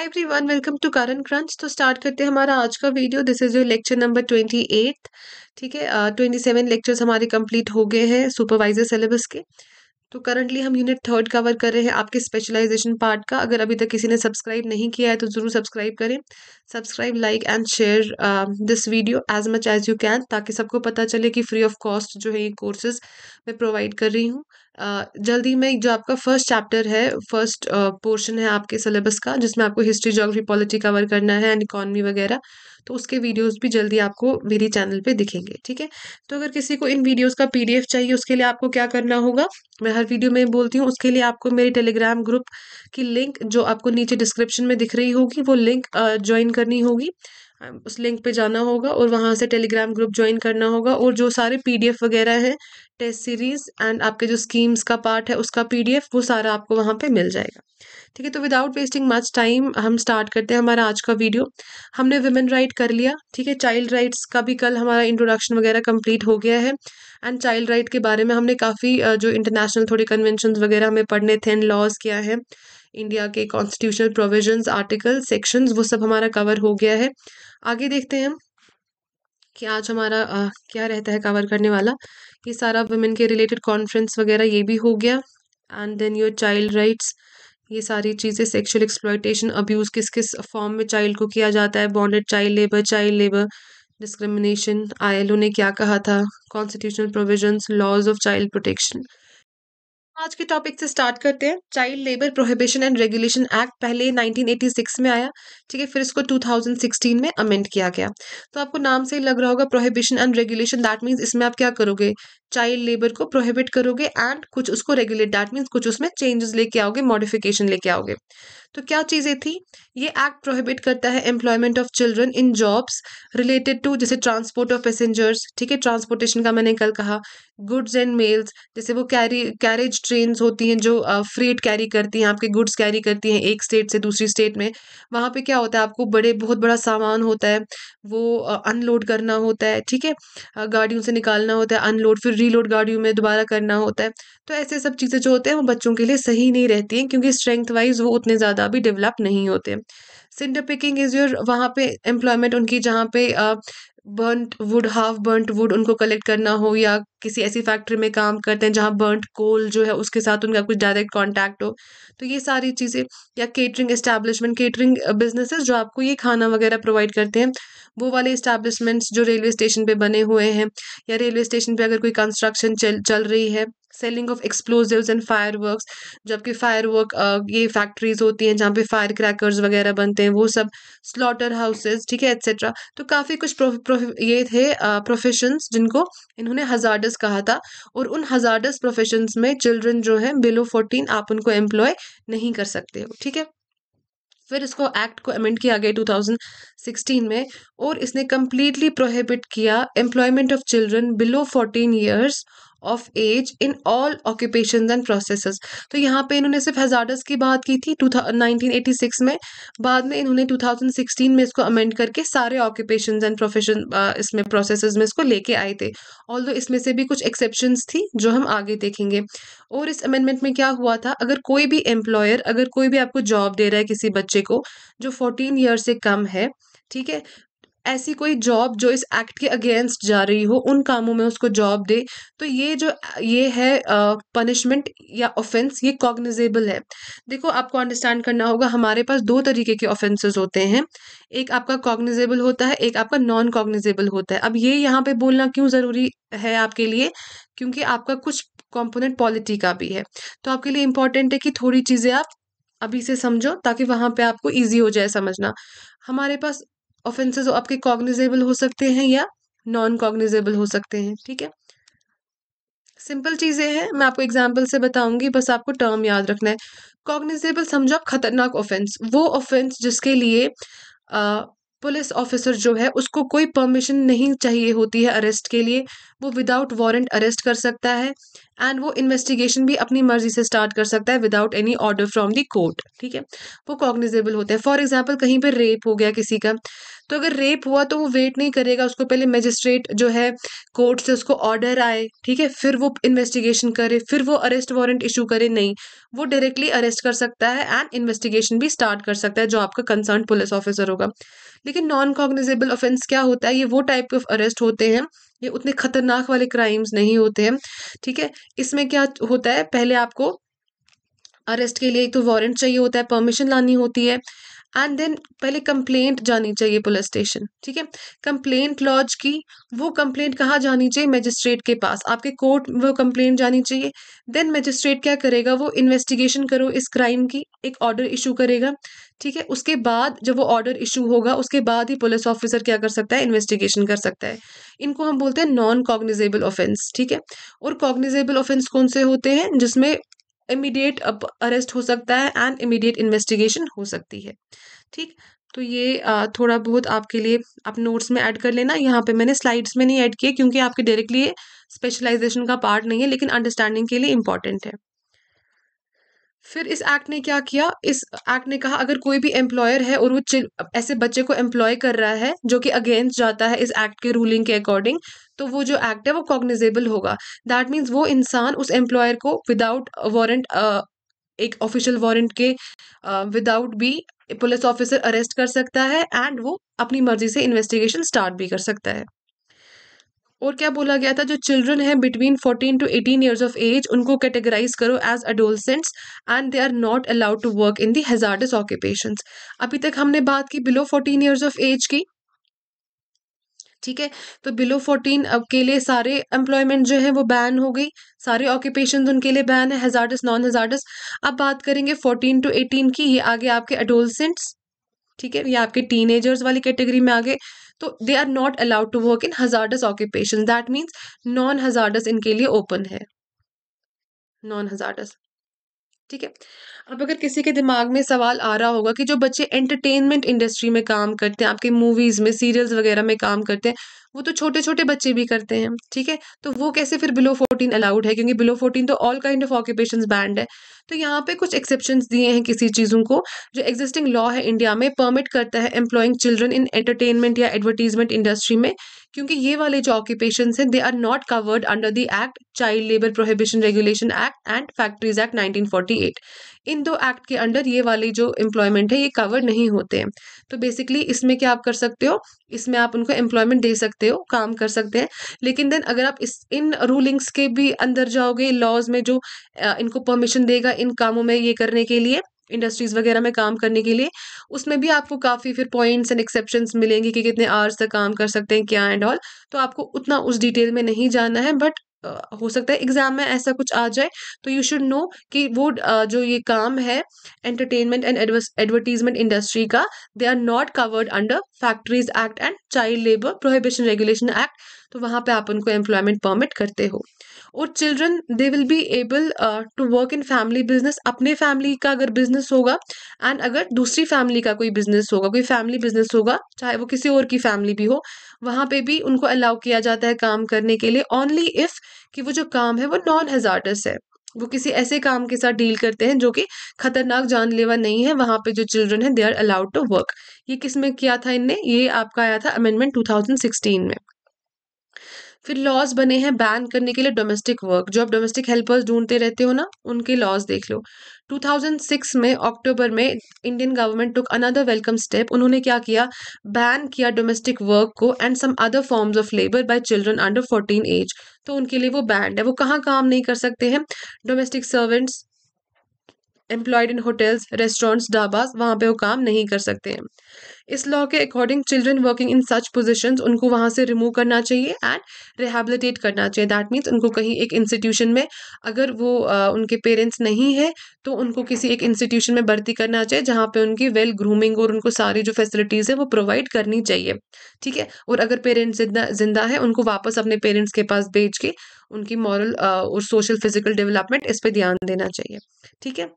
Hi everyone welcome to Current Crunch तो start करते हैं हमारा आज का video this is your lecture number twenty eight ठीक है ट्वेंटी सेवन लेक्चर्स हमारे कंप्लीट हो गए हैं सुपरवाइजर सिलेबस के तो करंटली हम यूनिट थर्ड कवर कर रहे हैं आपके स्पेशलाइजेशन पार्ट का अगर अभी तक किसी ने सब्सक्राइब नहीं किया है तो ज़रूर सब्सक्राइब करें subscribe like and share this video as much as you can ताकि सबको पता चले कि फ्री ऑफ कॉस्ट जो है ये कोर्सेज मैं प्रोवाइड कर रही हूँ जल्दी में जो आपका फर्स्ट चैप्टर है फर्स्ट पोर्शन है आपके सिलेबस का जिसमें आपको हिस्ट्री जोग्राफी पॉलिटी कवर करना है एंड इकॉनमी वगैरह तो उसके वीडियोस भी जल्दी आपको मेरी चैनल पे दिखेंगे ठीक है तो अगर किसी को इन वीडियोस का पीडीएफ चाहिए उसके लिए आपको क्या करना होगा मैं हर वीडियो में बोलती हूँ उसके लिए आपको मेरे टेलीग्राम ग्रुप की लिंक जो आपको नीचे डिस्क्रिप्शन में दिख रही होगी वो लिंक ज्वाइन करनी होगी उस लिंक पे जाना होगा और वहाँ से टेलीग्राम ग्रुप ज्वाइन करना होगा और जो सारे पीडीएफ वगैरह हैं टेस्ट सीरीज़ एंड आपके जो स्कीम्स का पार्ट है उसका पीडीएफ वो सारा आपको वहाँ पे मिल जाएगा ठीक है तो विदाउट वेस्टिंग मच टाइम हम स्टार्ट करते हैं हमारा आज का वीडियो हमने वुमेन राइट कर लिया ठीक है चाइल्ड राइट्स का भी कल हमारा इंट्रोडक्शन वगैरह कम्प्लीट हो गया है एंड चाइल्ड राइट के बारे में हमने काफ़ी जो इंटरनेशनल थोड़े कन्वेंशन वगैरह हमें पढ़ने थे एंड लॉज क्या है इंडिया के कॉन्स्टिट्यूशनल प्रोविजन आर्टिकल सेक्शन वो सब हमारा कवर हो गया है आगे देखते हैं कि आज हमारा आ, क्या रहता है कवर करने वाला ये सारा वुमेन के रिलेटेड कॉन्फ्रेंस वगैरह ये भी हो गया and then your child rights ये सारी चीज़ें सेक्शुअल एक्सप्लॉयटेशन अब्यूज़ किस किस फॉर्म में चाइल्ड को किया जाता है bonded child labour child labour discrimination ILO ने क्या कहा था constitutional provisions laws of child protection आज के टॉपिक से स्टार्ट करते हैं child labour prohibition and regulation act पहले 1986 में आया ठीक है फिर इसको 2016 में अमेंड किया गया तो आपको नाम से ही लग रहा होगा prohibition and regulation that means इसमें आप क्या करोगे चाइल्ड लेबर को प्रोहिबिट करोगे एंड कुछ उसको रेगुलेट दैट मीन्स कुछ उसमें चेंजेस लेके आओगे मॉडिफिकेशन लेके आओगे तो क्या चीज़ें थी ये एक्ट प्रोहिबिट करता है employment of children in jobs related to जैसे ट्रांसपोर्ट ऑफ पैसेंजर्स ठीक है ट्रांसपोर्टेशन का मैंने कल कहा गुड्स एंड मेल्स जैसे वो कैरी कैरेज ट्रेन होती हैं जो फ्रेट कैरी करती हैं आपके गुड्स कैरी करती हैं एक स्टेट से दूसरी स्टेट में वहाँ पे क्या होता है आपको बड़े बहुत बड़ा सामान होता है वो अनलोड करना होता है ठीक है गाड़ियों से निकालना होता है अनलोड फिर रीलोड गाड़ियों में दोबारा करना होता है तो ऐसे सब चीज़ें जो होते हैं वो बच्चों के लिए सही नहीं रहती हैं क्योंकि स्ट्रेंथ वाइज वो उतने ज़्यादा अभी डेवलप नहीं होते सिंडर पिकिंग इज़ योर वहाँ पे एम्प्लॉयमेंट उनकी जहाँ पे burnt wood half burnt wood उनको कलेक्ट करना हो या किसी ऐसी फैक्ट्री में काम करते हैं जहाँ बर्नट कोल जो है उसके साथ उनका कुछ डायरेक्ट कॉन्टैक्ट हो तो ये सारी चीज़ें या केटरिंग इस्टेब्लिशमेंट केटरिंग बिजनेसेस जो आपको ये खाना वगैरह प्रोवाइड करते हैं वो वाले इस्टेब्लिशमेंट्स जो रेलवे स्टेशन पर बने हुए हैं या रेलवे स्टेशन पर अगर कोई कंस्ट्रक्शन चल चल रही है selling of explosive and firework जबकि फायर वर्क ये फैक्ट्रीज होती हैं जहाँ पे फायर क्रैकर्स वगैरह बनते हैं वो सब स्लॉटर हाउसेज ठीक है एक्सेट्रा तो काफ़ी कुछ प्रो, प्रो, ये थे प्रोफेशन जिनको इन्होंने हजारडस कहा था और उन हजारडस प्रोफेशन में चिल्ड्रन जो हैं बिलो फोर्टीन आप उनको एम्प्लॉय नहीं कर सकते हो ठीक है फिर इसको एक्ट को अमेंड किया गया 2016 में और इसने कम्प्लीटली प्रोहिबिट किया employment of children below 14 years of age in all occupation and process तो यहाँ पे इन्होंने सिर्फ हजार्डस की बात की थी टू नाइनटीन में बाद में इन्होंने 2016 में इसको अमेंड करके सारे ऑक्यूपेशन एंड प्रोफेशन इसमें प्रोसेस में इसको लेके आए थे ऑल इसमें से भी कुछ एक्सेप्शन थी जो हम आगे देखेंगे और इस अमेंडमेंट में क्या हुआ था अगर कोई भी एम्प्लॉयर अगर कोई भी आपको जॉब दे रहा है किसी बच्चे को जो फोर्टीन ईयर से कम है ठीक है ऐसी कोई जॉब जो इस एक्ट के अगेंस्ट जा रही हो उन कामों में उसको जॉब दे तो ये जो ये है पनिशमेंट या ऑफेंस ये कॉग्निजेबल है देखो आपको अंडरस्टैंड करना होगा हमारे पास दो तरीके के ऑफेंसेस होते हैं एक आपका कॉग्निजेबल होता है एक आपका नॉन कॉग्निजेबल होता है अब ये यहाँ पे बोलना क्यों ज़रूरी है आपके लिए क्योंकि आपका कुछ कॉम्पोनेंट पॉलिटी का भी है तो आपके लिए इंपॉर्टेंट है कि थोड़ी चीज़ें आप अभी से समझो ताकि वहाँ पे आपको इजी हो जाए समझना हमारे पास ऑफेंसेस तो आपके कॉग्निजेबल हो सकते हैं या नॉन कॉग्निजेबल हो सकते हैं ठीक है सिंपल चीज़ें हैं मैं आपको एग्जाम्पल से बताऊंगी बस आपको टर्म याद रखना है कॉग्निजेबल समझो आप खतरनाक ऑफेंस वो ऑफेंस जिसके लिए आ, पुलिस ऑफिसर जो है उसको कोई परमिशन नहीं चाहिए होती है अरेस्ट के लिए वो विदाउट वारंट अरेस्ट कर सकता है एंड वो इन्वेस्टिगेशन भी अपनी मर्जी से स्टार्ट कर सकता है without any order from the court ठीक है वो कॉग्निजेबल होते हैं फॉर एग्जाम्पल कहीं पर रेप हो गया किसी का तो अगर रेप हुआ तो वो वेट नहीं करेगा उसको पहले मजिस्ट्रेट जो है कोर्ट से उसको ऑर्डर आए ठीक है फिर वो इन्वेस्टिगेशन करे फिर वो अरेस्ट वारंट इशू करे नहीं वो डायरेक्टली अरेस्ट कर सकता है एंड इन्वेस्टिगेशन भी स्टार्ट कर सकता है जो आपका कंसर्न पुलिस ऑफिसर होगा लेकिन नॉन कॉग्निजेबल ऑफेंस क्या होता है ये वो टाइप के अरेस्ट होते हैं ये उतने खतरनाक वाले क्राइम्स नहीं होते हैं ठीक है इसमें क्या होता है पहले आपको अरेस्ट के लिए एक तो वारंट चाहिए होता है परमिशन लानी होती है एंड देन पहले कंप्लेंट जानी चाहिए पुलिस स्टेशन ठीक है कंप्लेंट लॉज की वो कंप्लेंट कहाँ जानी चाहिए मजिस्ट्रेट के पास आपके कोर्ट वो कंप्लेंट जानी चाहिए देन मजिस्ट्रेट क्या करेगा वो इन्वेस्टिगेशन करो इस क्राइम की एक ऑर्डर इशू करेगा ठीक है उसके बाद जब वो ऑर्डर इशू होगा उसके बाद ही पुलिस ऑफिसर क्या कर सकता है इन्वेस्टिगेशन कर सकता है इनको हम बोलते हैं नॉन कॉग्निजेबल ऑफेंस ठीक है और कॉग्निजेबल ऑफेंस कौन से होते हैं जिसमें इमीडिएट अरेस्ट हो सकता है एंड इमीडिएट इन्वेस्टिगेशन हो सकती है ठीक तो ये थोड़ा बहुत आपके लिए आप नोट्स में ऐड कर लेना यहाँ पे मैंने स्लाइड्स में नहीं ऐड किए क्योंकि आपके डायरेक्टली स्पेशलाइजेशन का पार्ट नहीं है लेकिन अंडरस्टैंडिंग के लिए इंपॉर्टेंट है फिर इस एक्ट ने क्या किया इस एक्ट ने कहा अगर कोई भी एम्प्लॉयर है और वो ऐसे बच्चे को एम्प्लॉय कर रहा है जो कि अगेंस्ट जाता है इस एक्ट के रूलिंग के अकॉर्डिंग तो वो जो एक्ट है वो कॉग्निजेबल होगा दैट मीन्स वो इंसान उस एम्प्लॉयर को विदाउट वारंट एक ऑफिशियल वारंट के विदाउट भी पुलिस ऑफिसर अरेस्ट कर सकता है एंड वो अपनी मर्जी से इन्वेस्टिगेशन स्टार्ट भी कर सकता है और क्या बोला गया था जो चिल्ड्रन है between 14 to 18 years of age उनको कैटेगराइज करो as adolescents and they are not allowed to work in the hazardous occupation अभी तक हमने बात की बिलो 14 इयर्स ऑफ एज की ठीक है तो बिलो फोर्टीन अब के लिए सारे एम्प्लॉयमेंट जो है वो बैन हो गई सारे ऑक्यूपेशन उनके लिए बैन है हेजार्डस नॉन हेजार्डस अब बात करेंगे फोर्टीन टू एटीन की ये आगे आपके अडोलसेंट्स ठीक है ये आपके टीनेजर्स वाली कैटेगरी में आगे तो they are not allowed to work in hazardous occupation that means non hazardous इनके लिए ओपन है नॉन हजार्डस ठीक है अब अगर किसी के दिमाग में सवाल आ रहा होगा कि जो बच्चे एंटरटेनमेंट इंडस्ट्री में काम करते हैं आपके मूवीज़ में सीरियल्स वगैरह में काम करते हैं वो तो छोटे छोटे बच्चे भी करते हैं ठीक है तो वो कैसे फिर बिलो फोर्टीन अलाउड है क्योंकि बिलो फोर्टीन तो all kind of occupation banned है तो यहाँ पे कुछ एक्सेप्शन दिए हैं किसी चीज़ों को जो एग्जिस्टिंग लॉ है इंडिया में परमिट करता है एम्प्लॉइंग चिल्ड्रन इन एंटरटेनमेंट या एडवर्टीजमेंट इंडस्ट्री में क्योंकि ये वाले जो ऑक्यूपेशन है they are not covered under the act child labour prohibition regulation act and factories act 1948 इन दो एक्ट के अंडर ये वाले जो एम्प्लॉयमेंट है ये कवर नहीं होते हैं तो बेसिकली इसमें क्या आप कर सकते हो इसमें आप उनको एम्प्लॉयमेंट दे सकते हो काम कर सकते हैं लेकिन देन अगर आप इस इन रूलिंग्स के भी अंदर जाओगे लॉज में जो इनको परमिशन देगा इन कामों में ये करने के लिए इंडस्ट्रीज़ वगैरह में काम करने के लिए उसमें भी आपको काफ़ी फिर पॉइंट्स एंड एक्सेप्शन मिलेंगे कि कितने आवर्स तक काम कर सकते हैं क्या एंड ऑल तो आपको उतना उस डिटेल में नहीं जाना है बट हो सकता है एग्ज़ाम में ऐसा कुछ आ जाए तो यू शुड नो कि वो जो ये काम है एंटरटेनमेंट एंड एडवर्टीजमेंट इंडस्ट्री का they are not covered under factories act and child labour prohibition regulation act तो वहां पे आप उनको एम्प्लॉयमेंट परमिट करते हो और children they will be able to work in family business अपने फैमिली का अगर बिजनेस होगा एंड अगर दूसरी फैमिली का कोई बिजनेस होगा कोई फैमिली बिजनेस होगा चाहे वो किसी और की फैमिली भी हो वहाँ पे भी उनको अलाउ किया जाता है काम करने के लिए ओनली इफ़ कि वो जो काम है वो नॉन हेजार्टस है वो किसी ऐसे काम के साथ डील करते हैं जो कि खतरनाक जानलेवा नहीं है वहाँ पे जो चिल्ड्रन है they are allowed to work ये किस में किया था इनने ये आपका आया था अमेंडमेंट 2016 में फिर लॉज बने हैं बैन करने के लिए डोमेस्टिक वर्क जो आप डोमेस्टिक हेल्पर्स ढूंढते रहते हो ना उनके लॉज देख लो 2006 में अक्टूबर में Indian government took another welcome step उन्होंने क्या किया बैन किया डोमेस्टिक वर्क को and some other forms of labour by children under 14 age तो उनके लिए वो बैंड है वो कहाँ काम नहीं कर सकते हैं domestic servants employed in hotels restaurants dhabas वहाँ पे वो काम नहीं कर सकते हैं इस लॉ के according children working in such position उनको वहाँ से रिमूव करना चाहिए एंड रिहेबिलिटेट करना चाहिए दैट मीन्स उनको कहीं एक इंस्टीट्यूशन में अगर वो आ, उनके पेरेंट्स नहीं है तो उनको किसी एक इंस्टीट्यूशन में भर्ती करना चाहिए जहाँ पे उनकी वेल well ग्रूमिंग और उनको सारी जो फैसिलिटीज़ है वो प्रोवाइड करनी चाहिए ठीक है और अगर पेरेंट्स जिंदा जिंदा है उनको वापस अपने पेरेंट्स के पास भेज के उनकी मॉरल और सोशल फिजिकल डेवलपमेंट इस पर ध्यान देना चाहिए ठीक है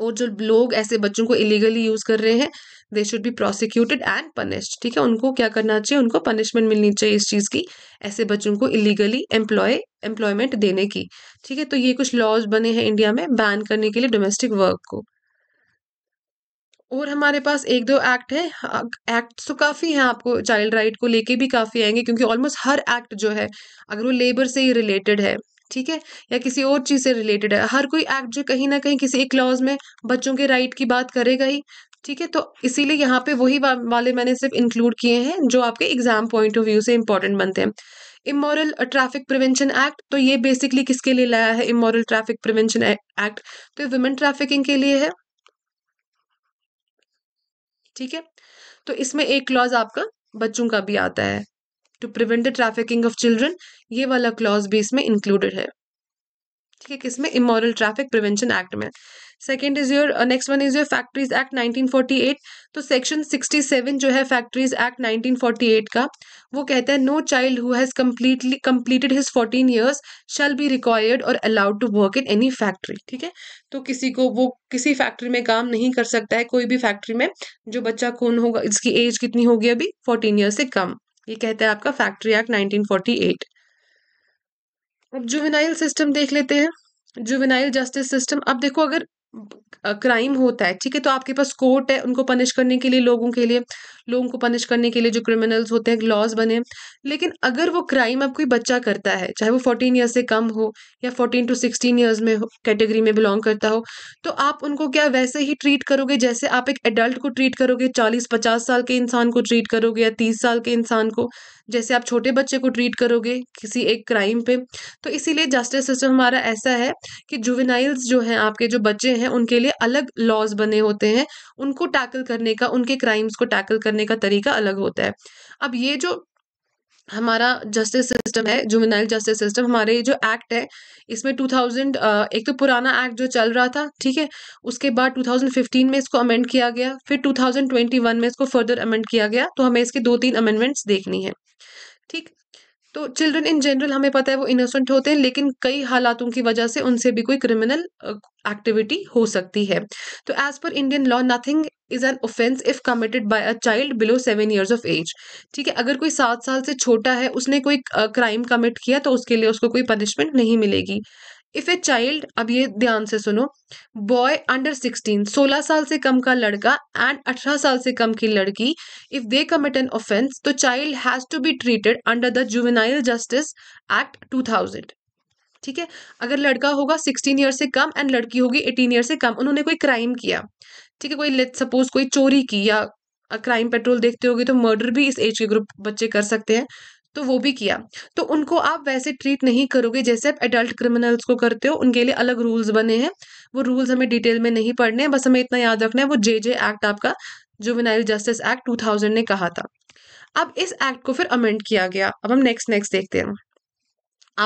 और जो लोग ऐसे बच्चों को इलीगली यूज़ कर रहे हैं they should be prosecuted and punished ठीक है उनको क्या करना चाहिए उनको पनिशमेंट मिलनी चाहिए इस चीज़ की ऐसे बच्चों को इलीगली एम्प्लॉय एम्प्लॉयमेंट देने की ठीक है तो ये कुछ लॉज बने हैं इंडिया में बैन करने के लिए डोमेस्टिक वर्क को और हमारे पास एक दो एक्ट है एक्ट तो काफ़ी हैं आपको चाइल्ड राइट को लेके भी काफ़ी आएंगे क्योंकि ऑलमोस्ट हर एक्ट जो है अगर वो लेबर से ही रिलेटेड है ठीक है या किसी और चीज़ से रिलेटेड है हर कोई एक्ट जो कहीं ना कहीं किसी एक क्लॉज में बच्चों के राइट की बात करेगा ही ठीक है तो इसीलिए यहाँ पे वही वाले मैंने सिर्फ इंक्लूड किए हैं जो आपके एग्जाम पॉइंट ऑफ व्यू से इंपॉर्टेंट बनते हैं इमोरल ट्रैफिक प्रिवेंशन एक्ट तो ये बेसिकली किसके लिए लाया है इमोरल ट्रैफिक प्रिवेंशन एक्ट तो ये वुमेन ट्रैफिकिंग के लिए है ठीक है तो इसमें एक क्लॉज आपका बच्चों का भी आता है to prevent the trafficking of children ये वाला क्लॉज भी इसमें इंक्लूडेड है ठीक है किसमें इमोरल ट्रैफिक प्रिवेंशन एक्ट में second is your next one is your factories act 1948 तो सेक्शन 67 जो है फैक्ट्रीज एक्ट 1948 का वो कहता है no child who has completely completed his 14 years shall be required और allowed to work in any factory ठीक है तो किसी को वो किसी फैक्ट्री में काम नहीं कर सकता है कोई भी फैक्ट्री में जो बच्चा कौन होगा इसकी एज कितनी होगी अभी फोर्टीन ईयर से कम ये कहता है आपका फैक्ट्री एक्ट 1948 अब जुवेनाइल सिस्टम देख लेते हैं जुवेनाइल जस्टिस सिस्टम अब देखो अगर क्राइम होता है ठीक है तो आपके पास कोर्ट है उनको पनिश करने के लिए लोगों के लिए लोगों को पनिश करने के लिए जो क्रिमिनल्स होते हैं लॉज बने लेकिन अगर वो क्राइम अब कोई बच्चा करता है चाहे वो फोर्टीन ईयर्स से कम हो या फोर्टीन टू सिक्सटीन ईयर्स में कैटेगरी में बिलोंग करता हो तो आप उनको क्या वैसे ही ट्रीट करोगे जैसे आप एक एडल्ट को ट्रीट करोगे चालीस पचास साल के इंसान को ट्रीट करोगे या तीस साल के इंसान को जैसे आप छोटे बच्चे को ट्रीट करोगे किसी एक क्राइम पे तो इसीलिए जस्टिस सिस्टम हमारा ऐसा है कि जुवेनाइल्स जो हैं आपके जो बच्चे हैं उनके लिए अलग लॉज बने होते हैं उनको टैकल करने का उनके क्राइम्स को टैकल करने का तरीका अलग होता है अब ये जो हमारा जस्टिस सिस्टम है जुमिनाइल जस्टिस सिस्टम हमारे जो एक्ट है इसमें 2000 एक तो पुराना एक्ट जो चल रहा था ठीक है उसके बाद 2015 में इसको अमेंड किया गया फिर 2021 में इसको फर्दर अमेंड किया गया तो हमें इसके दो तीन अमेंडमेंट्स देखनी है ठीक तो चिल्ड्रन इन जनरल हमें पता है वो इनोसेंट होते हैं लेकिन कई हालातों की वजह से उनसे भी कोई क्रिमिनल एक्टिविटी हो सकती है तो एज पर Indian law nothing is an offence if committed by a child below seven years of age ठीक है अगर कोई सात साल से छोटा है उसने कोई क्राइम कमिट किया तो उसके लिए उसको कोई पनिशमेंट नहीं मिलेगी इफ ए चाइल्ड अब ये ध्यान से सुनो बॉय अंडर सिक्सटीन सोलह साल से कम का लड़का एंड अठारह साल से कम की लड़की if they commit an offence तो child has to be treated under the juvenile justice act two thousand ठीक है अगर लड़का होगा सिक्सटीन ईयर से कम एंड लड़की होगी एटीन ईयर से कम उन्होंने कोई क्राइम किया ठीक है कोई लेट सपोज कोई चोरी की या क्राइम पेट्रोल देखते होगे तो मर्डर भी इस एज के ग्रुप बच्चे कर सकते हैं तो वो भी किया तो उनको आप वैसे ट्रीट नहीं करोगे जैसे आप एडल्ट क्रिमिनल्स को करते हो उनके लिए अलग रूल्स बने हैं वो रूल्स हमें डिटेल में नहीं पढ़ने हैं बस हमें इतना याद रखना है वो जे जे एक्ट आपका juvenile justice act two thousand ने कहा था अब इस एक्ट को फिर अमेंड किया गया अब हम नेक्स्ट नेक्स्ट देखते हैं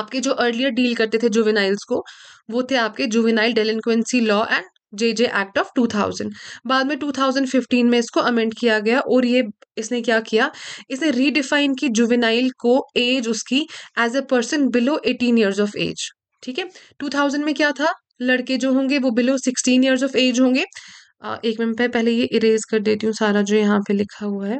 आपके जो अर्लियर डील करते थे जुवेनाइल्स को वो थे आपके juvenile delinquency law and J J act of 2000 बाद में 2015 में इसको अमेंड किया गया और ये इसने क्या किया इसने रीडिफाइन की जुवेनाइल को एज उसकी age a person below 18 years of age ठीक है 2000 में क्या था लड़के जो होंगे वो बिलो 16 इयर्स ऑफ एज होंगे आ, एक मिनट पे पहले ये इरेज कर देती हूँ सारा जो यहाँ पे लिखा हुआ है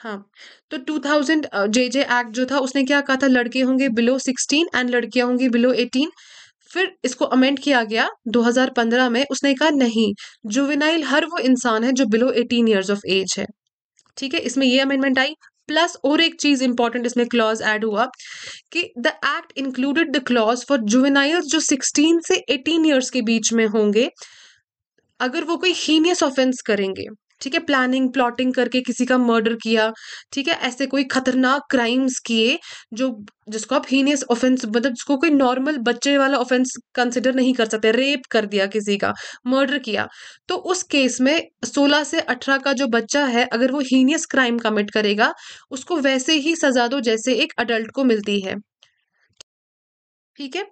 हाँ तो 2000 जे जे एक्ट जो था उसने क्या कहा था लड़के होंगे बिलो 16 एंड लड़कियां होंगी बिलो फिर इसको अमेंड किया गया 2015 में उसने कहा नहीं जुवेनाइल हर वो इंसान है जो बिलो 18 इयर्स ऑफ एज है ठीक है इसमें ये अमेंडमेंट आई प्लस और एक चीज इंपॉर्टेंट इसमें क्लॉज ऐड हुआ कि the act included the clause for juvenile जो 16 से 18 इयर्स के बीच में होंगे अगर वो कोई हीनियस ऑफेंस करेंगे ठीक है प्लानिंग प्लॉटिंग करके किसी का मर्डर किया ठीक है ऐसे कोई खतरनाक क्राइम्स किए जो जिसको आप हीनियस ऑफेंस मतलब जिसको कोई नॉर्मल बच्चे वाला ऑफेंस कंसिडर नहीं कर सकते रेप कर दिया किसी का मर्डर किया तो उस केस में 16 से 18 का जो बच्चा है अगर वो हीनियस क्राइम कमिट करेगा उसको वैसे ही सजा दो जैसे एक अडल्ट को मिलती है ठीक है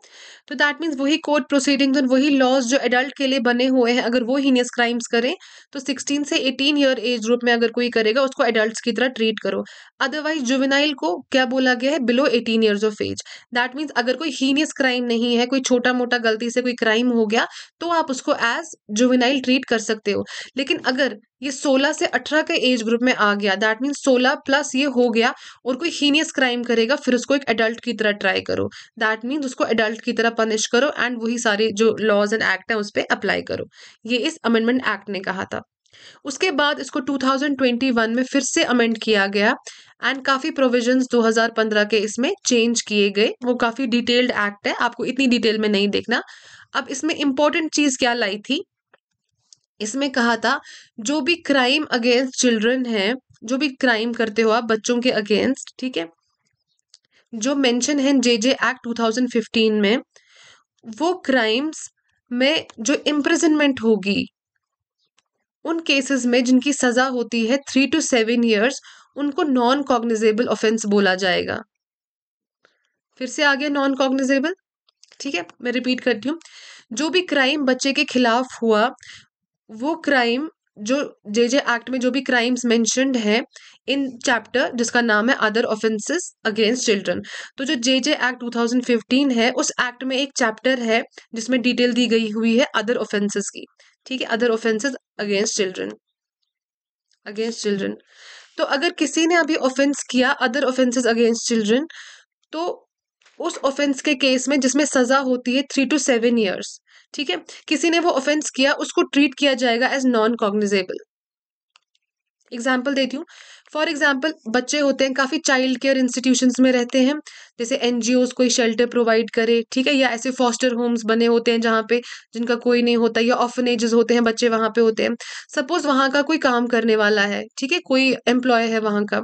तो दैट मीन्स वही कोर्ट प्रोसीडिंग्स और वही लॉज जो एडल्ट के लिए बने हुए हैं अगर वो हीनियस क्राइम्स करें तो 16 से 18 ईयर एज ग्रुप में अगर कोई करेगा उसको एडल्ट की तरह ट्रीट करो अदरवाइज जुवेनाइल को क्या बोला गया है below 18 years of age that means अगर कोई हीनियस क्राइम नहीं है कोई छोटा मोटा गलती से कोई क्राइम हो गया तो आप उसको एज जुवेनाइल ट्रीट कर सकते हो लेकिन अगर ये 16 से 18 के एज ग्रुप में आ गया दैट मीन 16 प्लस ये हो गया और कोई हीनियस क्राइम करेगा फिर उसको एक एडल्ट की तरह ट्राई करो दैट मीन उसको एडल्ट की तरह पनिश करो एंड वही सारे जो लॉज एंड एक्ट है उस पर अप्लाई करो ये इस अमेंडमेंट एक्ट ने कहा था उसके बाद इसको 2021 में फिर से अमेंड किया गया एंड काफ़ी प्रोविजंस 2015 के इसमें चेंज किए गए वो काफ़ी डिटेल्ड एक्ट है आपको इतनी डिटेल में नहीं देखना अब इसमें इंपॉर्टेंट चीज़ क्या लाई थी इसमें कहा था जो भी क्राइम अगेंस्ट चिल्ड्रन है जो भी क्राइम करते हो आप बच्चों के अगेंस्ट ठीक है जो मेंशन है जे जे एक्ट 2015 में वो क्राइम्स में जो इम्प्रिजनमेंट होगी उन केसेस में जिनकी सज़ा होती है थ्री टू सेवन ईयर्स उनको नॉन कॉग्निजेबल ऑफेंस बोला जाएगा फिर से आ गया नॉन कॉग्निजेबल ठीक है मैं रिपीट करती हूँ जो भी क्राइम बच्चे के खिलाफ हुआ वो क्राइम जो जे जे एक्ट में जो भी क्राइम्स मैंशनड है इन चैप्टर जिसका नाम है अदर ऑफेंसेस अगेंस्ट चिल्ड्रन तो जो जे जे एक्ट 2015 है उस एक्ट में एक चैप्टर है जिसमें डिटेल दी गई हुई है अदर ऑफेंसेस की ठीक है other offences against children against children तो अगर किसी ने अभी ऑफेंस किया अदर ऑफेंसेस अगेंस्ट चिल्ड्रन तो उस ऑफेंस के केस में जिसमें सज़ा होती है थ्री टू सेवन ईयर्स ठीक है किसी ने वो ऑफेंस किया उसको ट्रीट किया जाएगा एज नॉन कॉग्निजेबल एग्जाम्पल देती हूँ फॉर एग्जाम्पल बच्चे होते हैं काफ़ी चाइल्ड केयर इंस्टीट्यूशन में रहते हैं जैसे एन कोई शेल्टर प्रोवाइड करे ठीक है या ऐसे फॉस्टर होम्स बने होते हैं जहाँ पे जिनका कोई नहीं होता या ऑफनेजेस होते हैं बच्चे वहां पे होते हैं सपोज वहां का कोई काम करने वाला है ठीक है कोई एम्प्लॉय है वहां का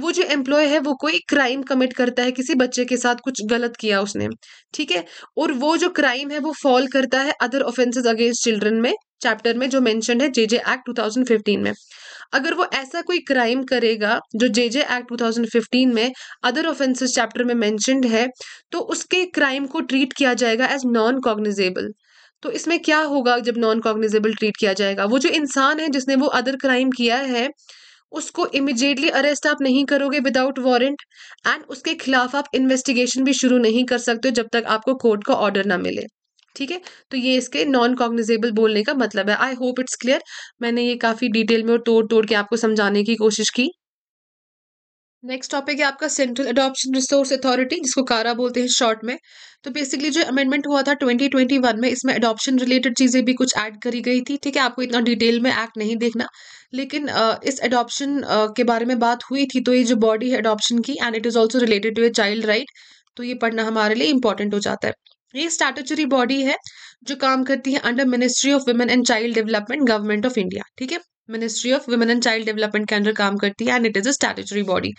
वो जो एम्प्लॉय है वो कोई क्राइम कमिट करता है किसी बच्चे के साथ कुछ गलत किया उसने ठीक है और वो जो क्राइम है वो फॉल करता है अदर ऑफेंसेस अगेंस्ट चिल्ड्रन में चैप्टर में जो मेंशन है जे एक्ट 2015 में अगर वो ऐसा कोई क्राइम करेगा जो जे जे एक्ट 2015 में अदर ऑफेंसेस चैप्टर में मैंशन है तो उसके क्राइम को ट्रीट किया जाएगा एज नॉन कॉग्निजेबल तो इसमें क्या होगा जब नॉन कॉग्निजेबल ट्रीट किया जाएगा वो जो इंसान है जिसने वो अदर क्राइम किया है उसको इमिजिएटली अरेस्ट आप नहीं करोगे विदाउट वारंट एंड उसके खिलाफ आप इन्वेस्टिगेशन भी शुरू नहीं कर सकते हो जब तक आपको कोर्ट का ऑर्डर ना मिले ठीक है तो ये इसके नॉन कॉग्निजेबल बोलने का मतलब है आई होप इट्स क्लियर मैंने ये काफ़ी डिटेल में और तोड़ तोड़ के आपको समझाने की कोशिश की नेक्स्ट टॉपिक है आपका सेंट्रल अडॉप्शन रिसोर्स अथॉरिटी जिसको कारा बोलते हैं शॉर्ट में तो बेसिकली जो अमेंडमेंट हुआ था 2021 में इसमें अडॉप्शन रिलेटेड चीज़ें भी कुछ ऐड करी गई थी ठीक है आपको इतना डिटेल में एक्ट नहीं देखना लेकिन uh, इस एडोप्शन uh, के बारे में बात हुई थी तो ये जो बॉडी है एडॉप्शन की and it is also related to a child right तो ये पढ़ना हमारे लिए इंपॉर्टेंट हो जाता है ये स्टैटूचरी बॉडी है जो काम करती है under ministry of women and child development government of India ठीक है ministry of women and child development के अंडर काम करती है and it is a statutory body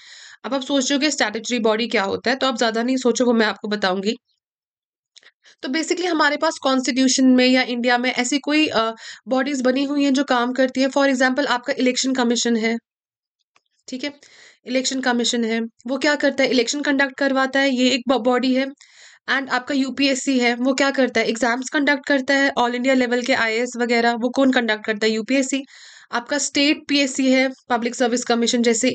अब आप सोच रहे हो कि स्टैटूचरी बॉडी क्या होता है तो आप ज़्यादा नहीं सोचो वो मैं आपको बताऊंगी तो बेसिकली हमारे पास कॉन्स्टिट्यूशन में या इंडिया में ऐसी कोई बॉडीज बनी हुई हैं जो काम करती है फॉर एग्जाम्पल आपका इलेक्शन कमीशन है ठीक है इलेक्शन कमीशन है वो क्या करता है इलेक्शन कंडक्ट करवाता है ये एक बॉडी है एंड आपका यूपीएससी है वो क्या करता है एग्जाम्स कंडक्ट करता है ऑल इंडिया लेवल के आई वगैरह वो कौन कंडक्ट करता है यूपीएससी आपका स्टेट पीएससी है पब्लिक सर्विस कमीशन जैसे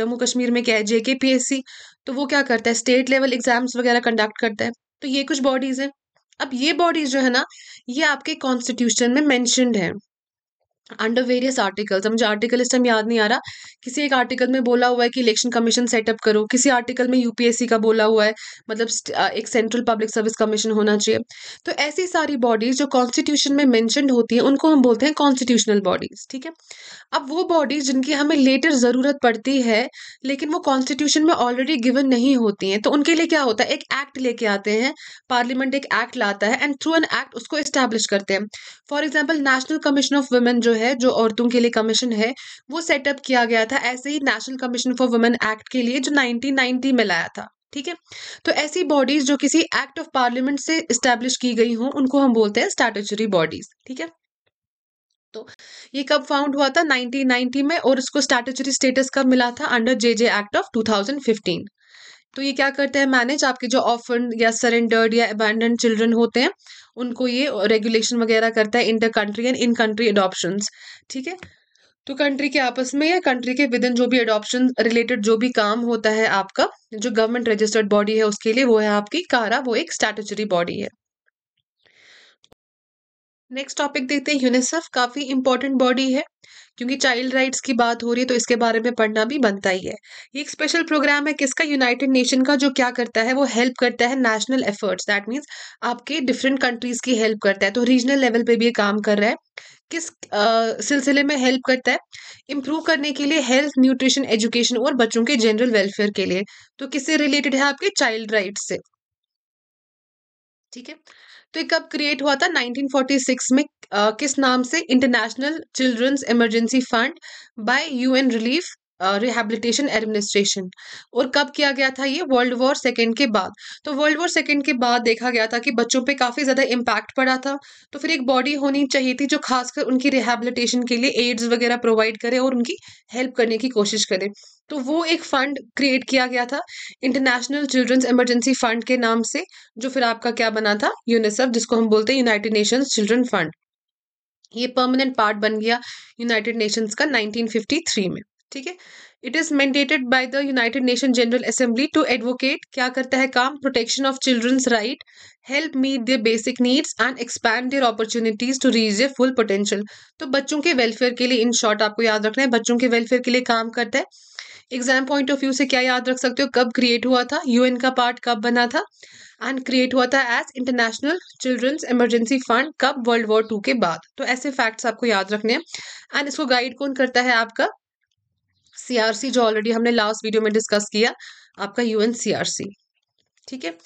जम्मू कश्मीर में क्या है जेके पीएससी तो वो क्या करता है स्टेट लेवल एग्जाम्स वगैरह कंडक्ट करता है तो ये कुछ बॉडीज़ हैं अब ये बॉडीज जो है ना ये आपके कॉन्स्टिट्यूशन में मैंशनड है अंडर वेरियस आर्टिकल्स मुझे आर्टिकल इस टाइम याद नहीं आ रहा किसी एक आर्टिकल में बोला हुआ है कि इलेक्शन कमीशन सेटअप करो किसी आर्टिकल में यूपीएससी का बोला हुआ है मतलब एक सेंट्रल पब्लिक सर्विस कमीशन होना चाहिए तो ऐसी सारी बॉडीज जो कॉन्स्टिट्यूशन में मैंशनड होती हैं उनको हम बोलते हैं कॉन्स्टिट्यूशनल बॉडीज ठीक है अब वो बॉडीज जिनकी हमें लेटर ज़रूरत पड़ती है लेकिन वो कॉन्स्टिट्यूशन में ऑलरेडी गिवन नहीं होती हैं तो उनके लिए क्या होता है एक एक्ट लेके आते हैं पार्लियामेंट एक एक्ट लाता है एंड थ्रू एन एक्ट उसको इस्टेब्लिश करते हैं for example national commission of women जो है जो औरतों के लिए कमीशन है वो सेटअप किया गया था ऐसे ही national commission for women act के लिए जो 1990 में लाया था ठीक है तो ऐसी बॉडीज जो किसी एक्ट ऑफ पार्लियामेंट से स्टैब्लिश की गई हों उनको हम बोलते हैं स्टैटरी बॉडीज ठीक है तो ये कब फाउंड हुआ था 1990 में और इसको स्टैटरी स्टेटस कब मिला था under J J act of 2015 तो ये क्या करते हैं मैनेज आपके जो ऑफन या सरेंडर्ड या अबैंडन चिल्ड्रन होते हैं उनको ये रेगुलेशन वगैरह करता है in country and in country adoption ठीक है तो कंट्री के आपस में या कंट्री के विद इन जो भी अडोप्शन रिलेटेड जो भी काम होता है आपका जो गवर्नमेंट रजिस्टर्ड बॉडी है उसके लिए वो है आपकी कारा वो एक स्टैटरी बॉडी है नेक्स्ट टॉपिक देखते हैं यूनिसेफ काफ़ी इंपॉर्टेंट बॉडी है क्योंकि चाइल्ड राइट्स की बात हो रही है तो इसके बारे में पढ़ना भी बनता ही है ये एक स्पेशल प्रोग्राम है किसका यूनाइटेड नेशन का जो क्या करता है वो हेल्प करता है नेशनल एफर्ट्स दैट मीन्स आपके डिफरेंट कंट्रीज की हेल्प करता है तो रीजनल लेवल पे भी ये काम कर रहा है किस सिलसिले में हेल्प करता है इम्प्रूव करने के लिए हेल्थ न्यूट्रिशन एजुकेशन और बच्चों के जनरल वेलफेयर के लिए तो किससे रिलेटेड है आपके चाइल्ड राइट्स से ठीक है तो एक कब क्रिएट हुआ था 1946 में किस नाम से international children's emergency fund by UN relief rehabilitation administration और कब किया गया था ये वर्ल्ड वॉर सेकेंड के बाद तो वर्ल्ड वॉर सेकेंड के बाद देखा गया था कि बच्चों पे काफ़ी ज़्यादा इम्पैक्ट पड़ा था तो फिर एक बॉडी होनी चाहिए थी जो खासकर उनकी रिहेबिलिटेशन के लिए एड्स वगैरह प्रोवाइड करे और उनकी हेल्प करने की कोशिश करे तो वो एक फ़ंड क्रिएट किया गया था इंटरनेशनल चिल्ड्रंस इमरजेंसी फंड के नाम से जो फिर आपका क्या बना था यूनिसेफ जिसको हम बोलते हैं यूनाइटेड नेशंस चिल्ड्रन फंड ये परमानेंट पार्ट बन गया यूनाइटेड नेशंस का 1953 में ठीक है it is mandated by the united nation general assembly to advocate क्या करता है काम protection of children's right help meet their basic needs and expand their opportunities to reach their full potential तो बच्चों के वेलफेयर के लिए इन शॉर्ट आपको याद रखना है बच्चों के वेलफेयर के लिए काम करता है एग्जाम पॉइंट ऑफ व्यू से क्या याद रख सकते हो कब क्रिएट हुआ था यूएन का पार्ट कब बना था एंड क्रिएट हुआ था as international children's emergency fund कब वर्ल्ड वॉर टू के बाद तो ऐसे फैक्ट्स आपको याद रखने हैं एंड इसको गाइड कौन करता है आपका सीआरसी जो ऑलरेडी हमने लास्ट वीडियो में डिस्कस किया आपका यूएन सीआरसी ठीक है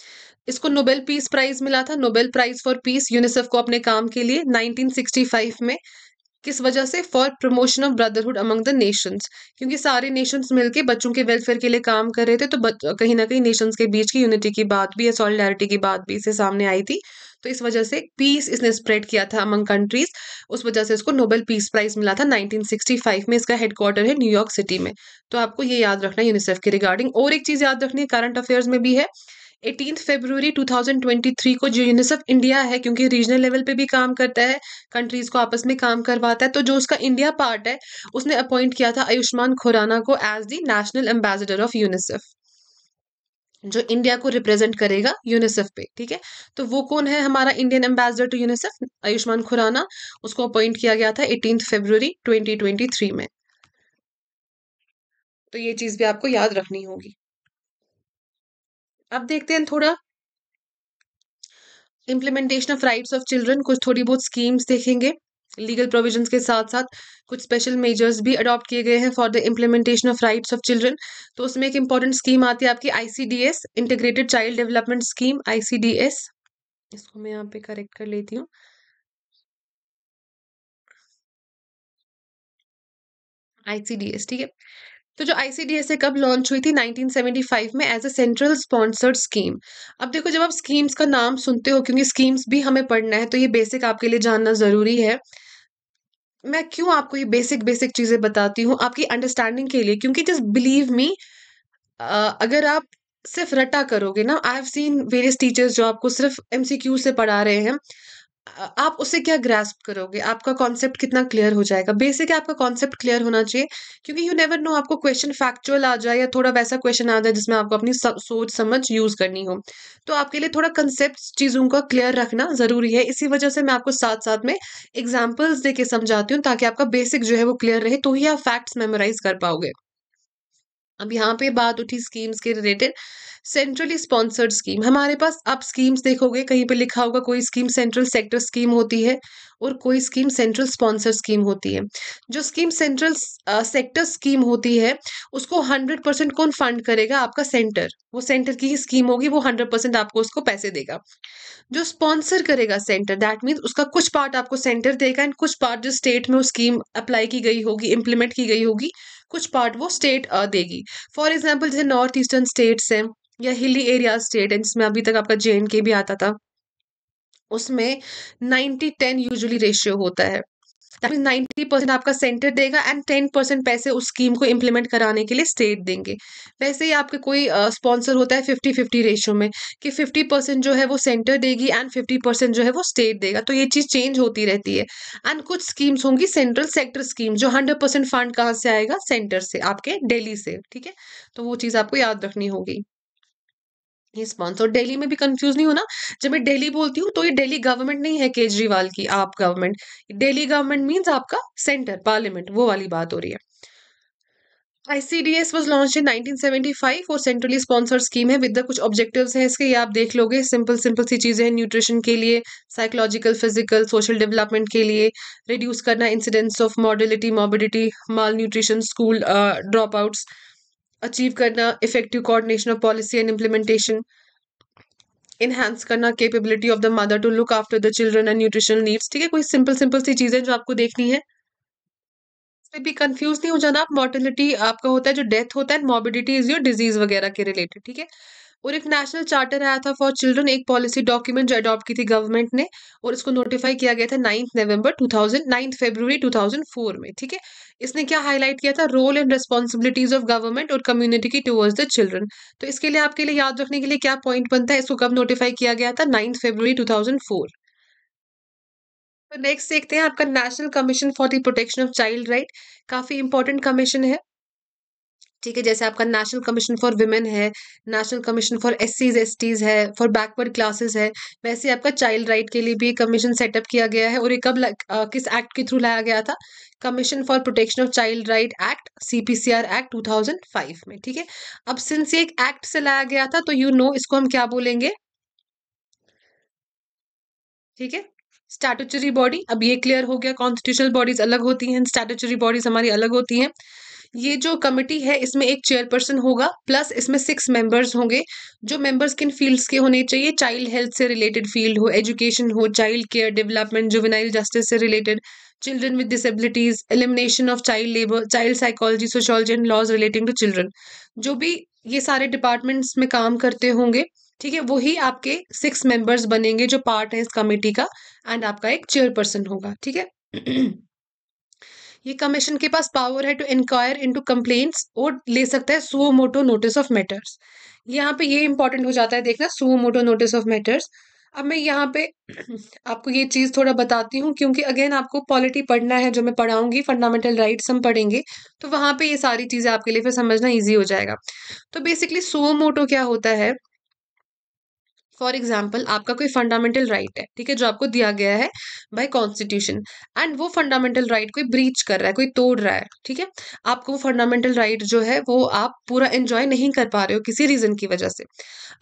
इसको नोबेल पीस प्राइज मिला था Nobel prize for peace UNICEF को अपने काम के लिए 1965 में किस वजह से for promotion of brotherhood among the nations क्योंकि सारे नेशंस मिलके बच्चों के वेलफेयर के लिए काम कर रहे थे तो कहीं ना कहीं नेशंस के बीच की यूनिटी की बात भी है सॉलिडारिटी की बात भी इसे सामने आई थी तो इस वजह से पीस इसने स्प्रेड किया था अमंग कंट्रीज उस वजह से इसको नोबेल पीस प्राइज मिला था 1965 में इसका हेडक्वार्टर है न्यूयॉर्क सिटी में तो आपको ये याद रखना यूनिसेफ के रिगार्डिंग और एक चीज़ याद रखनी है करंट अफेयर्स में भी है एटीन फेबररी 2023 को जो यूनिसेफ इंडिया है क्योंकि रीजनल लेवल पे भी काम करता है कंट्रीज़ को आपस में काम करवाता है तो जो उसका इंडिया पार्ट है उसने अपॉइंट किया था आयुष्मान खुराना को as the national ambassador of UNICEF जो इंडिया को रिप्रेजेंट करेगा यूनिसेफ पे ठीक है तो वो कौन है हमारा Indian ambassador to UNICEF Ayushmann Khurrana उसको अपॉइंट किया गया था एटीन फेबररी ट्वेंटी में तो ये चीज़ भी आपको याद रखनी होगी अब देखते हैं थोड़ा implementation of rights of children कुछ थोड़ी बहुत स्कीम्स देखेंगे लीगल प्रोविजंस के साथ साथ कुछ स्पेशल मेजर्स भी अडॉप्ट किए गए हैं for the implementation of rights of children तो उसमें एक इंपॉर्टेंट स्कीम आती है आपकी ICDS integrated child development scheme ICDS इसको मैं यहाँ पे करेक्ट कर लेती हूँ आईसीडीएस ठीक है तो जो आईसीडीएसए कब लॉन्च हुई थी 1975 में as a central sponsored scheme अब देखो जब आप स्कीम्स का नाम सुनते हो क्योंकि स्कीम्स भी हमें पढ़ना है तो ये बेसिक आपके लिए जानना ज़रूरी है मैं क्यों आपको ये बेसिक बेसिक चीज़ें बताती हूँ आपकी अंडरस्टैंडिंग के लिए क्योंकि जस्ट बिलीव मी अगर आप सिर्फ रटा करोगे ना I have seen various teachers जो आपको सिर्फ एमसीक्यू से पढ़ा रहे हैं आप उसे क्या ग्रास्प करोगे? आपका कॉन्सेप्ट कितना क्लियर हो जाएगा? बेसिक आपका कॉन्सेप्ट क्लियर होना चाहिए क्योंकि यू नेवर नो आपको क्वेश्चन फैक्चुअल आ जाए या थोड़ा वैसा क्वेश्चन आ जाए जिसमें आपको अपनी सोच समझ यूज़ करनी हो। तो आपके लिए थोड़ा कंसेप्ट चीज़ों का क्लियर रखना ज़रूरी है। इसी वजह से मैं आपको साथ-साथ में एग्ज़ाम्पल्स दे समझाती हूँ ताकि आपका बेसिक जो है वो क्लियर रहे तो ही आप फैक्ट्स मेमोराइज़ कर पाओगे। अब यहाँ पे बात उठी स्कीम्स के रिलेटेड सेंट्रली स्पॉन्सर्ड स्कीम हमारे पास आप स्कीम्स देखोगे कहीं पे लिखा होगा कोई स्कीम सेंट्रल सेक्टर स्कीम होती है और कोई स्कीम सेंट्रल स्पॉन्सर स्कीम होती है जो स्कीम सेंट्रल सेक्टर स्कीम होती है उसको हंड्रेड परसेंट कौन फंड करेगा आपका सेंटर वो सेंटर की ही स्कीम होगी वो हंड्रेड परसेंट आपको उसको पैसे देगा जो स्पॉन्सर करेगा सेंटर दैट मीन्स उसका कुछ पार्ट आपको सेंटर देगा एंड कुछ पार्ट जो स्टेट में वो स्कीम अप्लाई की गई होगी इम्प्लीमेंट की गई होगी कुछ पार्ट वो स्टेट देगी फॉर एग्जाम्पल जैसे नॉर्थ ईस्टर्न स्टेट्स हैं या हिली एरिया स्टेट है जिसमें अभी तक आपका जे भी आता था उसमें नाइन्टी टेन यूजली रेशियो होता है दैट मीन नाइन्टी परसेंट आपका सेंटर देगा एंड टेन परसेंट पैसे उस स्कीम को इम्प्लीमेंट कराने के लिए स्टेट देंगे वैसे ही आपके कोई स्पॉन्सर uh, होता है फिफ्टी फिफ्टी रेशियो में कि फिफ्टी परसेंट जो है वो सेंटर देगी एंड फिफ्टी परसेंट जो है वो स्टेट देगा तो ये चीज़ चेंज होती रहती है एंड कुछ स्कीम्स होंगी सेंट्रल सेक्टर स्कीम जो हंड्रेड परसेंट फंड कहाँ से आएगा सेंटर से आपके डेली से ठीक है तो वो चीज़ आपको याद रखनी होगी ये स्पॉन्सर तो डेली में भी कंफ्यूज नहीं होना जब मैं डेली बोलती हूँ तो ये डेली गवर्नमेंट नहीं है केजरीवाल की AAP government Delhi government means आपका सेंटर पार्लियामेंट वो वाली बात हो रही है आईसीडीएस वॉज लॉन्च इन 1975 और सेंट्रली स्पॉन्सर्ड स्कीम है विद द कुछ ऑब्जेक्टिव है इसके ये आप देख लोगे सिंपल सिंपल सी चीज़ें हैं न्यूट्रिशन के लिए साइकोलॉजिकल फिजिकल सोशल डेवलपमेंट के लिए रिड्यूस करना incidence of mortality morbidity malnutrition school dropouts achieve करना effective coordination of policy and implementation enhance करना capability of the mother to look after the children and nutritional needs ठीक है कोई simple simple सी चीज़ें जो आपको देखनी है भी कंफ्यूज नहीं हो जाना आप आपका होता है जो डेथ होता है मॉबिडिटी इज योर डिजीज वगैरह के रिलेटेड ठीक है और एक नेशनल चार्टर आया था फॉर चिल्ड्रन एक पॉलिसी डॉक्यूमेंट जो अडॉप्ट की थी गवर्नमेंट ने और इसको नोटिफाई किया गया था नाइन्थ नवंबर 2000 नाइन्थ फरवरी 2004 में ठीक है इसने क्या हाईलाइट किया था role and responsibilities of government और कम्युनिटी की टुवर्ड्स द चिल्ड्रन तो इसके लिए आपके लिए याद रखने के लिए क्या पॉइंट बनता है इसको कब नोटिफाई किया गया था नाइन्थ फेब्रुवरी टू तो नेक्स्ट देखते हैं आपका national commission for the protection of child right काफी इंपॉर्टेंट कमीशन है ठीक है जैसे आपका नेशनल कमीशन फॉर वुमेन है national commission for S Cs S Ts है फॉर बैकवर्ड क्लासेस है वैसे आपका चाइल्ड राइट के लिए भी कमीशन सेटअप किया गया है और ये कब किस एक्ट के थ्रू लाया गया था commission for protection of child right act CPCR act two thousand five में ठीक है अब सिंस ये एक एक्ट से लाया गया था तो यू you नो know, इसको हम क्या बोलेंगे ठीक है स्टैटूचरी बॉडी अब ये क्लियर हो गया कॉन्स्टिट्यूशनल बॉडीज अलग होती हैं स्टैटूचरी बॉडीज हमारी अलग होती हैं ये जो कमेटी है इसमें एक चेयरपर्सन होगा प्लस इसमें सिक्स मेंबर्स होंगे जो मेंबर्स किन फील्ड्स के होने चाहिए चाइल्ड हेल्थ से रिलेटेड फील्ड हो एजुकेशन हो child care development juvenile justice से related children with disabilities elimination of child labour child psychology sociology and laws relating to children जो भी ये सारे डिपार्टमेंट्स में काम करते होंगे ठीक है वही आपके सिक्स मेंबर्स बनेंगे जो पार्ट है इस कमेटी का एंड आपका एक चेयरपर्सन होगा ठीक है ये कमीशन के पास पावर है to inquire into complaints और ले सकता है suo motu notice of matters यहाँ पे ये इंपॉर्टेंट हो जाता है देखना suo motu notice of matters अब मैं यहाँ पे आपको ये चीज़ थोड़ा बताती हूँ क्योंकि अगेन आपको पॉलिटी पढ़ना है जो मैं पढ़ाऊंगी फंडामेंटल राइट्स हम पढ़ेंगे तो वहाँ पे ये सारी चीज़ें आपके लिए फिर समझना इजी हो जाएगा तो बेसिकली सुओ मोटो क्या होता है फॉर एग्जाम्पल आपका कोई फंडामेंटल राइट right है ठीक है जो आपको दिया गया है बाय कॉन्स्टिट्यूशन एंड वो फंडामेंटल राइट right कोई ब्रीच कर रहा है कोई तोड़ रहा है ठीक है आपको वो फंडामेंटल राइट right जो है वो आप पूरा एंजॉय नहीं कर पा रहे हो किसी रीजन की वजह से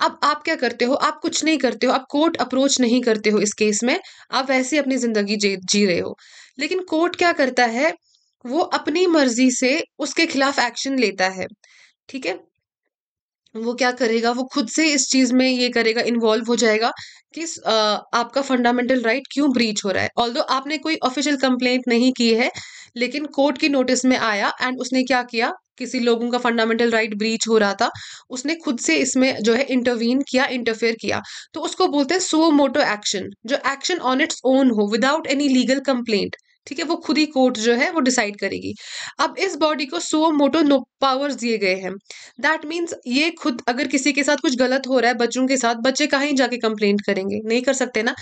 अब आप क्या करते हो आप कुछ नहीं करते हो आप कोर्ट अप्रोच नहीं करते हो इस केस में आप वैसे अपनी जिंदगी जी रहे हो लेकिन कोर्ट क्या करता है वो अपनी मर्जी से उसके खिलाफ एक्शन लेता है ठीक है वो क्या करेगा वो खुद से इस चीज़ में ये करेगा इन्वॉल्व हो जाएगा कि आपका फंडामेंटल राइट क्यों ब्रीच हो रहा है ऑल आपने कोई ऑफिशियल कंप्लेंट नहीं की है लेकिन कोर्ट की नोटिस में आया एंड उसने क्या किया किसी लोगों का फंडामेंटल राइट ब्रीच हो रहा था उसने खुद से इसमें जो है इंटरवीन किया इंटरफेयर किया तो उसको बोलते हैं सो मोटो एक्शन जो एक्शन ऑन इट्स ओन हो विदाउट एनी लीगल कंप्लेंट ठीक है वो खुद ही कोर्ट जो है वो डिसाइड करेगी अब इस बॉडी को सो मोटो नो पावर्स दिए गए हैं दैट मीन्स ये खुद अगर किसी के साथ कुछ गलत हो रहा है बच्चों के साथ बच्चे कहीं जाके कंप्लेंट करेंगे नहीं कर सकते ना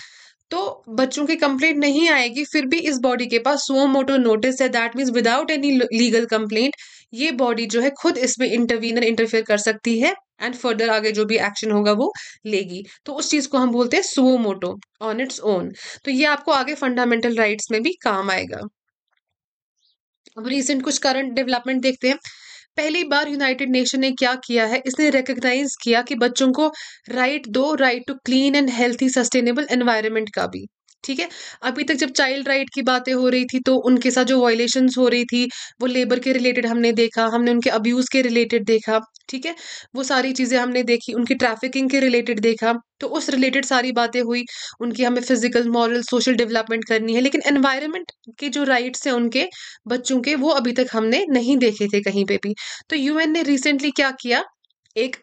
तो बच्चों की कंप्लेंट नहीं आएगी फिर भी इस बॉडी के पास सो मोटो नोटिस है that means without any legal complaint ये बॉडी जो है खुद इसमें इंटरवीनर इंटरफेयर कर सकती है एंड फर्दर आगे जो भी एक्शन होगा वो लेगी तो उस चीज़ को हम बोलते हैं suo motu on its own तो ये आपको आगे फंडामेंटल राइट्स में भी काम आएगा अब रिसेंट कुछ करंट डेवलपमेंट देखते हैं पहली बार यूनाइटेड नेशन ने क्या किया है इसने रिकग्नाइज किया कि बच्चों को राइट दो right to clean and healthy sustainable environment का भी ठीक है अभी तक जब चाइल्ड राइट की बातें हो रही थी तो उनके साथ जो वायलेशंस हो रही थी वो लेबर के रिलेटेड हमने देखा हमने उनके अब्यूज़ के रिलेटेड देखा ठीक है वो सारी चीज़ें हमने देखी उनकी ट्रैफिकिंग के रिलेटेड देखा तो उस रिलेटेड सारी बातें हुई उनकी हमें फिजिकल मॉरल सोशल डेवलपमेंट करनी है लेकिन एनवायरमेंट के जो राइट्स हैं उनके बच्चों के वो अभी तक हमने नहीं देखे थे कहीं पे भी तो यूएन ने रिसेंटली क्या किया एक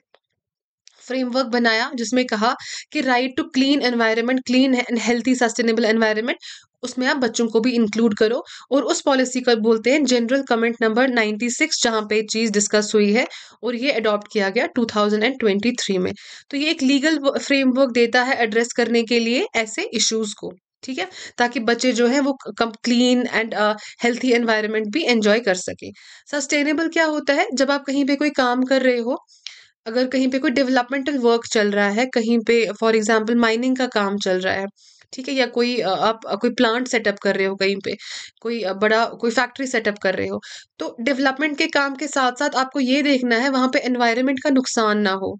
फ्रेमवर्क बनाया जिसमें कहा कि right to clean environment clean and healthy sustainable environment उसमें आप बच्चों को भी इंक्लूड करो और उस पॉलिसी का बोलते हैं जनरल कमेंट नंबर 96 जहाँ पर चीज़ डिस्कस हुई है और ये अडॉप्ट किया गया 2023 में तो ये एक लीगल फ्रेमवर्क देता है एड्रेस करने के लिए ऐसे इश्यूज को ठीक है ताकि बच्चे जो है वो कम क्लीन एंड हेल्थी एनवायरनमेंट भी एंजॉय कर सकें सस्टेनेबल क्या होता है जब आप कहीं पे कोई काम कर रहे हो अगर कहीं पे कोई डेवलपमेंटल वर्क चल रहा है कहीं पे फॉर एग्जांपल माइनिंग का काम चल रहा है ठीक है या कोई आप कोई प्लांट सेटअप कर रहे हो कहीं पे कोई बड़ा कोई फैक्ट्री सेटअप कर रहे हो तो डेवलपमेंट के काम के साथ साथ आपको ये देखना है वहाँ पे एनवायरनमेंट का नुकसान ना हो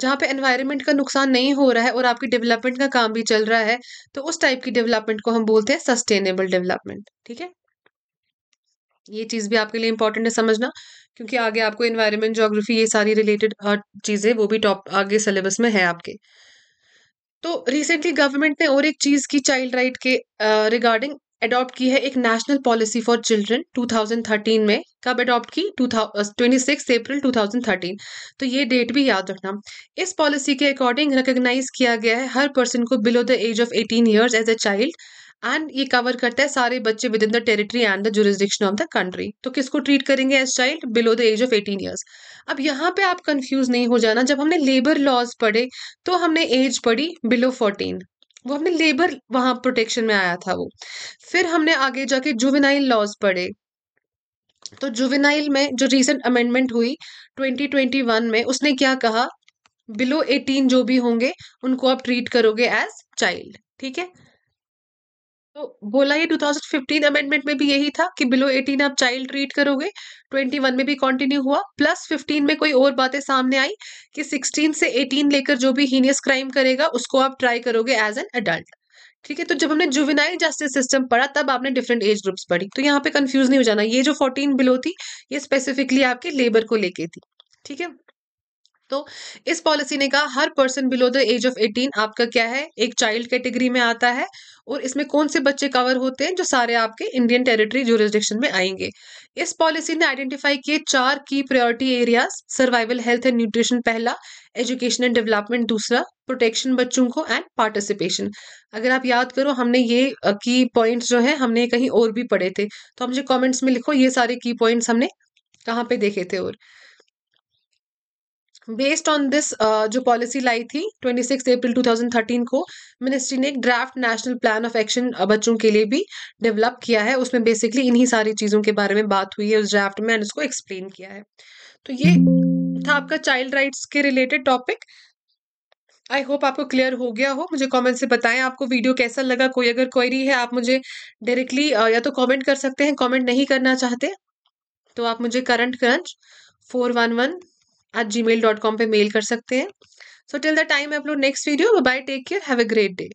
जहाँ पे एनवायरनमेंट का नुकसान नहीं हो रहा है और आपकी डेवलपमेंट का काम भी चल रहा है तो उस टाइप की डेवलपमेंट को हम बोलते हैं सस्टेनेबल डेवलपमेंट ठीक है ये चीज़ भी आपके लिए इंपॉर्टेंट है समझना क्योंकि आगे आपको इन्वायरमेंट जोग्राफी ये सारी रिलेटेड चीज़ें वो भी टॉप आगे सिलेबस में है आपके तो रिसेंटली गवर्नमेंट ने और एक चीज़ की चाइल्ड राइट के रिगार्डिंग अडॉप्ट की है एक नेशनल पॉलिसी फॉर चिल्ड्रन 2013 में कब अडॉप्ट की ट्वेंटी सिक्स अप्रैल 2013 तो ये डेट भी याद रखना इस पॉलिसी के अकॉर्डिंग रिकग्नाइज किया गया है हर पर्सन को below the age of 18 years as a child and ये कवर करता है सारे बच्चे within the territory and the jurisdiction of the country तो किसको ट्रीट करेंगे as child below the age of eighteen years अब यहाँ पे आप कंफ्यूज नहीं हो जाना जब हमने लेबर लॉज पढ़े तो हमने एज पढ़ी बिलो फोर्टीन वो हमने लेबर वहां प्रोटेक्शन में आया था वो फिर हमने आगे जाके जुवेनाइल लॉज पढ़े तो जुवेनाइल में जो रिसेंट अमेंडमेंट हुई 2021 में उसने क्या कहा बिलो 18 जो भी होंगे उनको आप ट्रीट करोगे एज चाइल्ड ठीक है तो बोला ये 2015 अमेंडमेंट में भी यही था कि बिलो 18 आप चाइल्ड ट्रीट करोगे 21 में भी कंटिन्यू हुआ प्लस 15 में कोई और बातें सामने आई कि 16 से 18 लेकर जो भी हीनियस क्राइम करेगा उसको आप ट्राई करोगे एज एन अडल्ट ठीक है तो जब हमने जुवेनाइल जस्टिस सिस्टम पढ़ा तब आपने डिफरेंट एज ग्रुप्स पढ़ी तो यहाँ पे कंफ्यूज नहीं हो जाना ये जो 14 बिलो थी ये स्पेसिफिकली आपके लेबर को लेके थी ठीक है तो इस पॉलिसी ने कहा हर person below the age of 18 आपका क्या है एक चाइल्ड कैटेगरी में आता है और इसमें कौन से बच्चे कवर होते हैं जो सारे आपके इंडियन टेरिटरी ज्यूरिस्डिक्शन में आएंगे इस पॉलिसी ने आइडेंटिफाई किए चार की priority areas survival health and nutrition पहला एजुकेशन एंड डेवलपमेंट दूसरा प्रोटेक्शन बच्चों को एंड पार्टिसिपेशन अगर आप याद करो हमने ये की पॉइंट्स जो है हमने कहीं और भी पढ़े थे तो हम मुझे कॉमेंट्स में लिखो ये सारे की पॉइंट्स हमने कहाँ पे देखे थे और बेस्ड ऑन दिस जो पॉलिसी लाई थी 26 अप्रैल 2013 को मिनिस्ट्री ने एक draft national plan of action बच्चों के लिए भी डेवलप किया है उसमें बेसिकली इन्हीं सारी चीज़ों के बारे में बात हुई है उस ड्राफ्ट में एंड उसको एक्सप्लेन किया है तो ये था आपका चाइल्ड राइट्स के रिलेटेड टॉपिक आई होप आपको क्लियर हो गया हो मुझे कमेंट से बताएं आपको वीडियो कैसा लगा कोई अगर क्वेरी है आप मुझे डायरेक्टली uh, या तो कमेंट कर सकते हैं कमेंट नहीं करना चाहते तो आप मुझे current crunch four one one eight gmail dot com पर मेल कर सकते हैं so till the time upload next video bye take care have a great day